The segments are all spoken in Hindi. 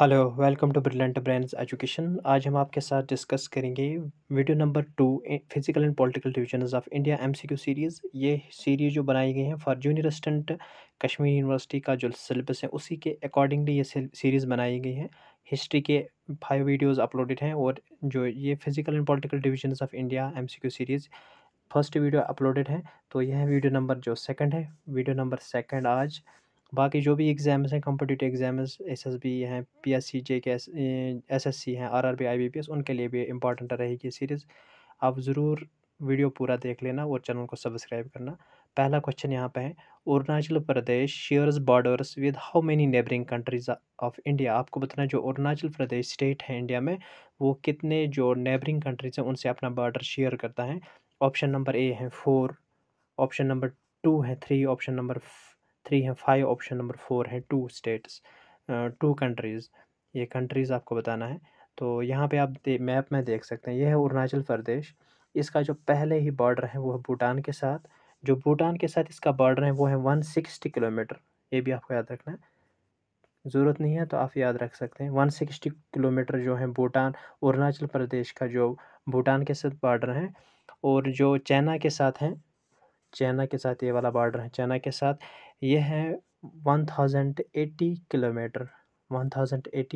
hello welcome to brilliant brains education आज हम आपके साथ डिस्कस करेंगे video number two physical and political divisions of India MCQ series ये सीरीज़ जो बनाई गई है for junior student Kashmir university का जो सिलेबस है उसी के अकॉर्डिंगली ये सीरीज़ बनाई गई है हिस्ट्री के फाइव वीडियोज़ अपलोडेड हैं और जो ये physical and political divisions of India M series first video uploaded है तो यह वीडियो नंबर जो सेकेंड है वीडियो नंबर सेकेंड आज बाकी जो भी एग्ज़ाम्स हैं competitive exams S S B हैं P S C J K S S S C हैं R R B I B P S उनके लिए भी इंपॉर्टेंट रहेगी सीरीज़ आप ज़रूर वीडियो पूरा देख लेना और चैनल को सब्सक्राइब करना पहला क्वेश्चन यहाँ पे है Arunachal Pradesh shares borders with how many neighbouring countries of India आपको बताना जो अरुणाचल प्रदेश स्टेट है इंडिया में वो कितने जो नेबरिंग कंट्रीज़ हैं उनसे अपना बॉर्डर शेयर करता है ऑप्शन नंबर ए है फोर ऑप्शन नंबर टू है थ्री ऑप्शन नंबर थ्री हैं फाइव ऑप्शन नंबर फोर है टू स्टेट्स टू कंट्रीज़ ये कंट्रीज़ आपको बताना है तो यहाँ पे आप मैप में देख सकते हैं ये है अरुणाचल प्रदेश इसका जो पहले ही बॉर्डर है वो है भूटान के साथ जो भूटान के साथ इसका बॉर्डर है वो है वन सिक्सटी किलोमीटर ये भी आपको याद रखना है ज़रूरत नहीं है तो आप याद रख सकते हैं वन सिक्सटी किलोमीटर जो है भूटान अरुणाचल प्रदेश का जो भूटान के साथ बॉर्डर है और जो चाइना के साथ हैं चाइना के साथ ये वाला बॉर्डर है चाइना के साथ यह है one kilometre one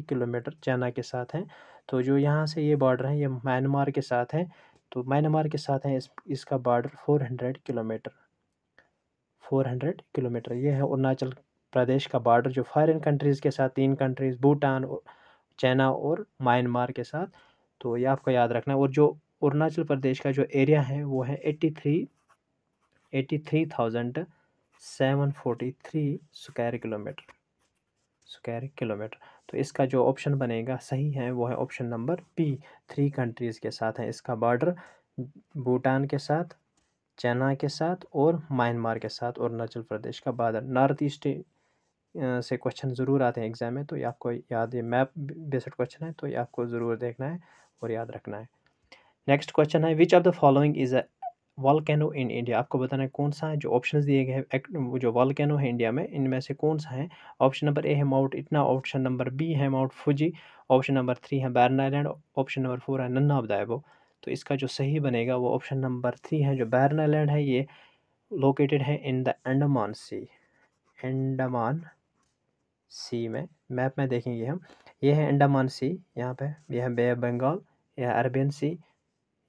kilometre China के साथ हैं तो जो यहाँ से ये बॉर्डर है ये म्यांमार के साथ है तो म्यांमार के साथ है इस इसका border four hundred kilometre four hundred kilometre ये है अरुणाचल प्रदेश का बॉर्डर जो फॉरेन कंट्रीज़ के साथ तीन कंट्रीज़ भूटान चाइना और म्यांमार के साथ तो ये आपको याद रखना है और जो अरुणाचल प्रदेश का जो एरिया है वो है eighty three eighty three thousand seven forty three square kilometre square kilometre तो इसका जो ऑप्शन बनेगा सही है वो है option number P three countries के साथ है इसका बॉर्डर भूटान के साथ चाइना के साथ और म्यांमार के साथ और अरुणाचल प्रदेश का बॉर्डर नॉर्थ ईस्ट से क्वेश्चन ज़रूर आते हैं एग्ज़ाम में तो ये आपको याद ये मैप बेस्ड क्वेश्चन है तो ये आपको ज़रूर देखना है और याद रखना है नेक्स्ट क्वेश्चन है which of the following is volcano in India आपको बताना है कौन सा है जो ऑप्शन दिए गए हैं जो वालकैनो है इंडिया में इनमें से कौन सा है ऑप्शन नंबर ए है Mount Etna option number B है Mount Fuji option number three है Barren Island option number four है नन्ना अबदायबो तो इसका जो सही बनेगा वो ऑप्शन नंबर थ्री है जो बैरन आइलैंड है ये लोकेटेड है in the Andaman Sea Andaman Sea में मैप में देखेंगे हम ये है अंडमान सी यहाँ पे यह है बे बंगाल यह अरबियन सी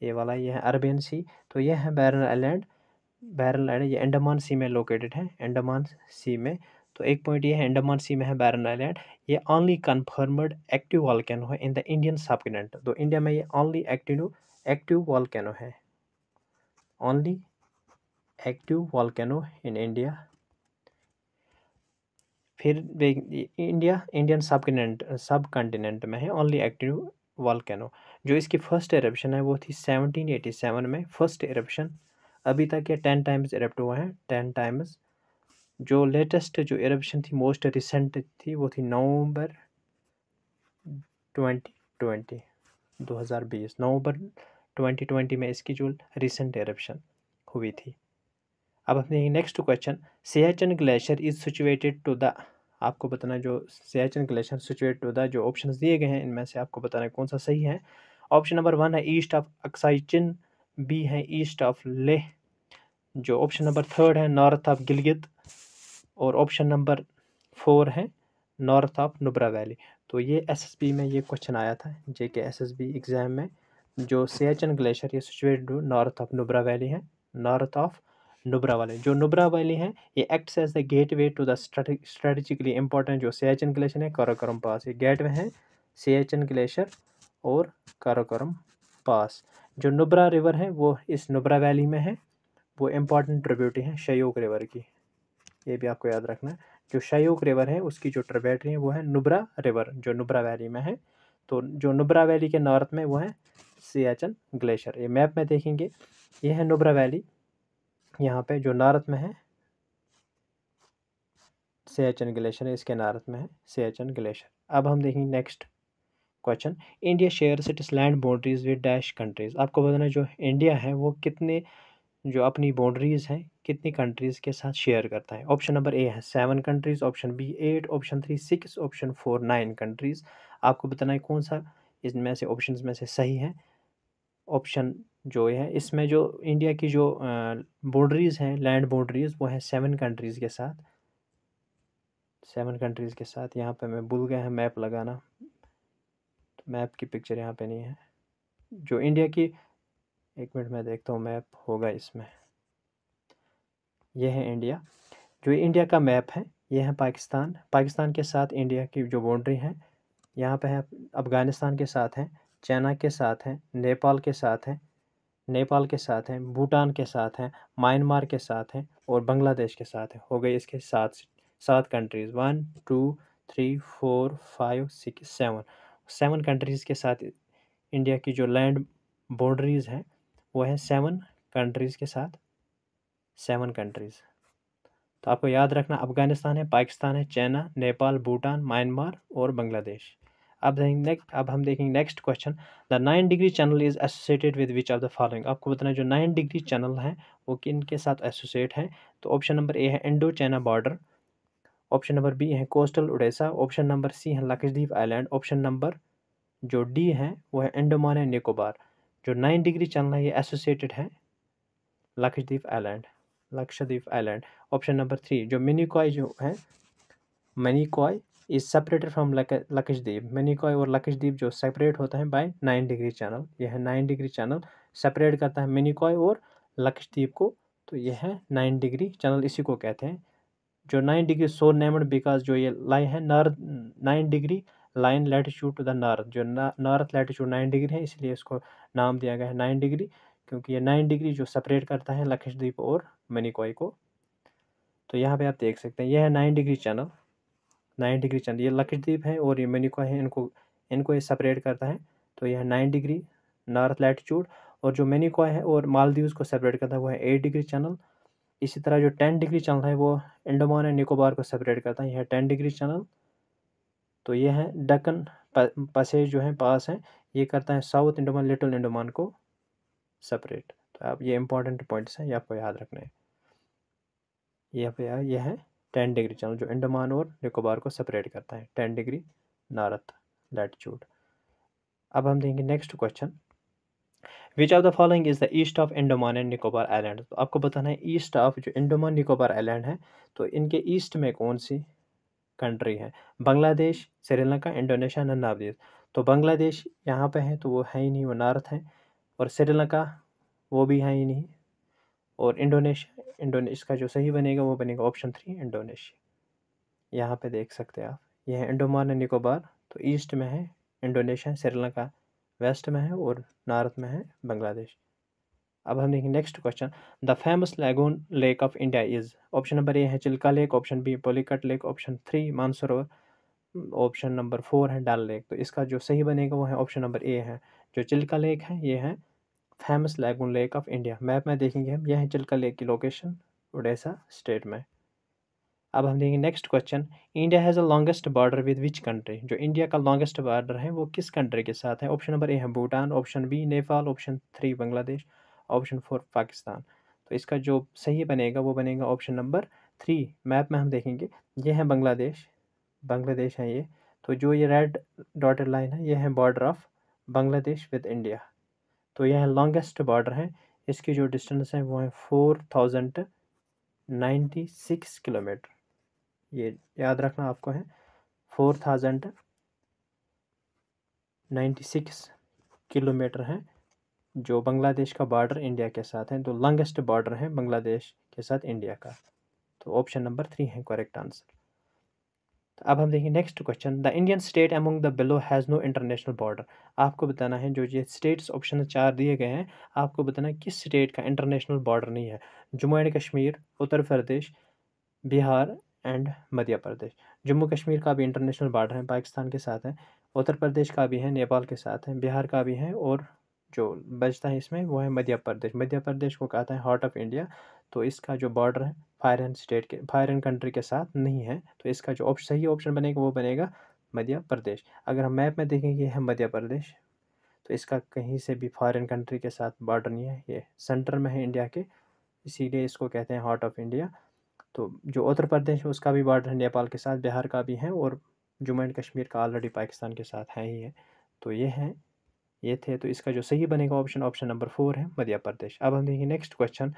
ये वाला ये है अरबियन सी तो ये है बैरल आइलैंड बैरल आइलैंड ये अंडमान सी में लोकेटेड है अंडमान सी में तो एक पॉइंट ये है अंडमान सी में है बैरन आइलैंड ये ऑनली कन्फर्मड एक्टिव वालकैनो है इन द इंडियन सबकॉन्टिनेंट तो इंडिया में ये ऑनली एक्टिव एक्टिव वालकैनो है only active volcano in India फिर India Indian subcontinent subcontinent में है ओनली एक्टिव वालकैनो जो इसकी फर्स्ट एरप्शन है वो थी 1787 में फर्स्ट एरप्शन अभी तक ये टेन टाइम्स एरप्ट हुए हैं टेन टाइम्स जो लेटेस्ट जो एरप्शन थी मोस्ट रिसेंट थी वो थी नवंबर 2020 2020 नवंबर 2020 में इसकी जो रिसेंट एरप्शन हुई थी अब अपने next question Siachen Glacier is situated to the आपको बताना जो सियाचन ग्लेशियर सिचुएट होता द जो ऑप्शन दिए गए हैं इनमें से आपको बताना कौन सा सही है ऑप्शन नंबर वन है ईस्ट ऑफ अक्साइचिन बी है ईस्ट ऑफ लेह जो ऑप्शन नंबर थर्ड है नॉर्थ ऑफ गिलगित और ऑप्शन नंबर फोर है नॉर्थ ऑफ नुब्रा वैली तो ये एसएसबी में ये क्वेश्चन आया था जे के एसएसबी एग्ज़ाम में जो सियाचन ग्लेशियर ये situate north of Nubra Valley है नॉर्थ ऑफ नुब्रा वैली जो नुब्रा वैली है ये acts as the gateway to strategically strategically important जो सियाचन ग्लेशियर है काराकोरम पास ये गेट वे हैं सियाचन ग्लेशियर और काराकोरम पास जो नुब्रा रिवर है वो इस नुब्रा वैली में है वो इम्पॉर्टेंट ट्रिब्यूटरी है शयोग रिवर की ये भी आपको याद रखना है जो शयोग रिवर है उसकी जो ट्रिब्यूटरी है वो है नुब्रा रिवर जो नुब्रा वैली में है तो जो नुब्रा वैली के नॉर्थ में वो है सियाचन ग्लेशियर ये मैप में देखेंगे ये है नुब्रा वैली यहाँ पे जो नारत में है सियाचन ग्लेशियर है इसके नारत में है सियाचन ग्लेशियर अब हम देखेंगे next question India shares its land boundaries with dash countries आपको बताना जो इंडिया है वो कितने जो अपनी बाउंड्रीज़ हैं कितनी कंट्रीज़ के साथ शेयर करता है ऑप्शन नंबर ए है seven countries option B eight option three six option four nine countries आपको बताना है कौन सा इसमें से ऑप्शन में से सही है ऑप्शन जो है इसमें जो इंडिया की जो बाउंड्रीज़ हैं लैंड बाउंड्रीज़ वो हैं सेवन कंट्रीज़ के साथ सेवन कंट्रीज़ के साथ यहाँ पे मैं भूल गया है मैप लगाना तो मैप की पिक्चर यहाँ पे नहीं है जो इंडिया की एक मिनट मैं देखता हूँ मैप होगा इसमें यह है इंडिया जो इंडिया का मैप है यह है पाकिस्तान पाकिस्तान के साथ इंडिया की जो बाउंड्री है यहाँ पे है अफ़गानिस्तान के साथ है चाइना के साथ है नेपाल के साथ है नेपाल के साथ हैं भूटान के साथ हैं म्यांमार के साथ हैं और बांग्लादेश के साथ हैं हो गई इसके सात सात countries one two three four five six seven seven countries के साथ इंडिया की जो लैंड बाउंड्रीज हैं वो है सेवन कंट्रीज़ के साथ सेवन कंट्रीज़ तो आपको याद रखना अफ़गानिस्तान है पाकिस्तान है चाइना नेपाल भूटान म्यांमार और बांग्लादेश अब नेक्स्ट अब हम देखेंगे next question the nine degree channel is associated with which of the following आपको बताना जो नाइन डिग्री चैनल हैं वो किन के साथ एसोसिएट हैं तो ऑप्शन नंबर ए है Indo China border option number B है coastal Orissa option number C है लक्षद्वीप आइलैंड ऑप्शन नंबर जो डी है वो है अंडमान एंड निकोबार जो नाइन डिग्री चैनल है ये एसोसिएटेड है Lakshadweep island Lakshadweep island option number three जो मिनिकॉय जो है Minicoy is separated from Lakshadweep Minicoy और लक्षद्वीप जो सेपरेट होता है बाय नाइन डिग्री चैनल यह है नाइन डिग्री चैनल सेपरेट करता है मिनिकॉय और लक्षद्वीप को तो यह है नाइन डिग्री चैनल इसी को कहते हैं जो nine degree so named because जो ये लाइन है north nine degree line latitude to the north जो नॉर्थ लेटीट्यूड नाइन डिग्री है इसलिए इसको नाम दिया गया है नाइन डिग्री क्योंकि ये नाइन डिग्री जो सेपरेट करता है लक्षद्वीप और मनिकॉय को तो यहाँ पे आप देख सकते हैं यह है nine degree channel nine degree चंद ये लक्षद्वीप हैं और ये मेनिका है इनको इनको ये सेपरेट करता है तो यह नाइन डिग्री नॉर्थ लैटिट्यूड और जो मेनिका है और मालदीव्स को सेपरेट करता है वो है एट डिग्री चैनल इसी तरह जो टेन डिग्री चैनल है वो इंडोमान एंड निकोबार को सेपरेट करता है यह टेन डिग्री चैनल तो ये है डकन पसेज जो है पास हैं ये करता है साउथ इंडोमान लिटिल इंडोमान को सेपरेट तो आप ये इंपॉर्टेंट पॉइंट्स हैं ये आपको याद रखना है ये यह है टेन डिग्री चैनल जो अंडमान और निकोबार को सेपरेट करता है टेन डिग्री नॉर्थ लैटिट्यूड अब हम देखेंगे next question which of the following is the east of Andaman and Nicobar island तो आपको बताना है ईस्ट ऑफ जो इंडोमान निकोबार आइलैंड है तो इनके ईस्ट में कौन सी कंट्री है बांग्लादेश श्रीलंका इंडोनेशिया नन्नाबदेश तो बांग्लादेश यहाँ पे है तो वो है ही नहीं वो नॉर्थ है और श्रीलंका वो भी है ही नहीं और इंडोनेशिया इंडोनेशिया का जो सही बनेगा वो बनेगा ऑप्शन थ्री इंडोनेशिया यहाँ पे देख सकते हैं आप यह है इंडोमान निकोबार तो ईस्ट में है इंडोनेशिया श्रीलंका वेस्ट में है और नॉर्थ में है बांग्लादेश अब हम देखेंगे next question the famous lagoon lake of India is option number A है Chilka lake option B Pulicat lake option three Mansarovar option number four है डाल लेक तो इसका जो सही बनेगा वो है ऑप्शन नंबर ए है जो चिल्का लेक है ये है famous lagoon lake of India map में देखेंगे हम यह है चिल्का लेक की लोकेशन उड़ीसा स्टेट में अब हम देखेंगे next question India has a longest border with which country जो इंडिया का लॉन्गेस्ट बॉर्डर है वो किस कंट्री के साथ है ऑप्शन नंबर ए है Bhutan option B Nepal option three Bangladesh option four Pakistan तो इसका जो सही बनेगा वो बनेगा ऑप्शन नंबर थ्री मैप में हम देखेंगे ये है बांग्लादेश बांग्लादेश है ये तो जो ये रेड डॉटेड लाइन है ये है border of Bangladesh with India तो यह लॉन्गेस्ट बॉर्डर है इसकी जो डिस्टेंस है वो है four thousand ninety six kilometre ये याद रखना आपको है four thousand ninety six kilometre है जो बांग्लादेश का बॉर्डर इंडिया के साथ है तो लॉन्गेस्ट बॉर्डर है बांग्लादेश के साथ इंडिया का तो ऑप्शन नंबर थ्री है करेक्ट आंसर अब हम देखें next question the Indian state among the below has no international border आपको बताना है जो ये स्टेट्स ऑप्शन चार दिए गए हैं आपको बताना है किस स्टेट का इंटरनेशनल बॉर्डर नहीं है जम्मू एंड कश्मीर उत्तर प्रदेश बिहार एंड मध्य प्रदेश जम्मू कश्मीर का भी इंटरनेशनल बॉर्डर है पाकिस्तान के साथ है उत्तर प्रदेश का भी है नेपाल के साथ है बिहार का भी है और जो बचता है इसमें वो है मध्य प्रदेश मध्य प्रदेश को कहता है हार्ट ऑफ इंडिया तो इसका जो बॉर्डर है फायरन स्टेट के फायरन कंट्री के साथ नहीं है तो इसका जो ऑप्शन सही ऑप्शन बनेगा वो बनेगा मध्य प्रदेश अगर हम मैप में देखें ये है मध्य प्रदेश तो इसका कहीं से भी फॉरेन कंट्री के साथ बॉर्डर नहीं है ये सेंटर में है इंडिया के इसीलिए इसको कहते हैं हार्ट ऑफ इंडिया तो जो उत्तर प्रदेश है उसका भी बॉर्डर है नेपाल के साथ बिहार का भी है और जम्मू एंड कश्मीर का ऑलरेडी पाकिस्तान के साथ है ही है तो ये हैं ये थे तो इसका जो सही बनेगा ऑप्शन ऑप्शन नंबर फोर है मध्य प्रदेश अब हम देखेंगे next question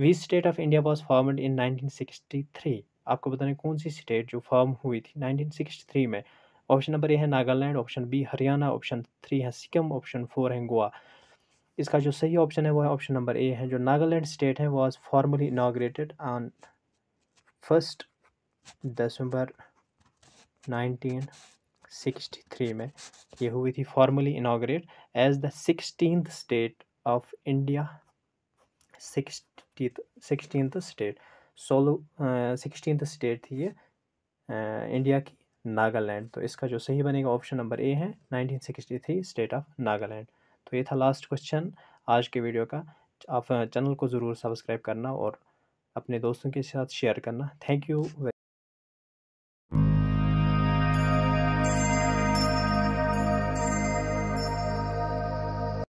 which state of India was formed in three आपको बताने कौन सी स्टेट जो फॉर्म हुई थी थ्री में ऑप्शन नंबर ए है Nagaland option B Haryana option three है सिक्किम ऑप्शन फोर है गोवा इसका जो सही ऑप्शन है वो है ऑप्शन नंबर ए है जो नागालैंड स्टेट है was formally inaugurated on first December 1963 में ये हुई थी formally inaugurate as the sixteen state of India six sixtieth state सोलो सिक्सटीन स्टेट थी ये इंडिया uh, की नागालैंड तो इसका जो सही बनेगा ऑप्शन नंबर ए है 1963 स्टेट ऑफ नागालैंड तो ये था लास्ट क्वेश्चन आज के वीडियो का आप चैनल uh, को ज़रूर सब्सक्राइब करना और अपने दोस्तों के साथ शेयर करना थैंक यू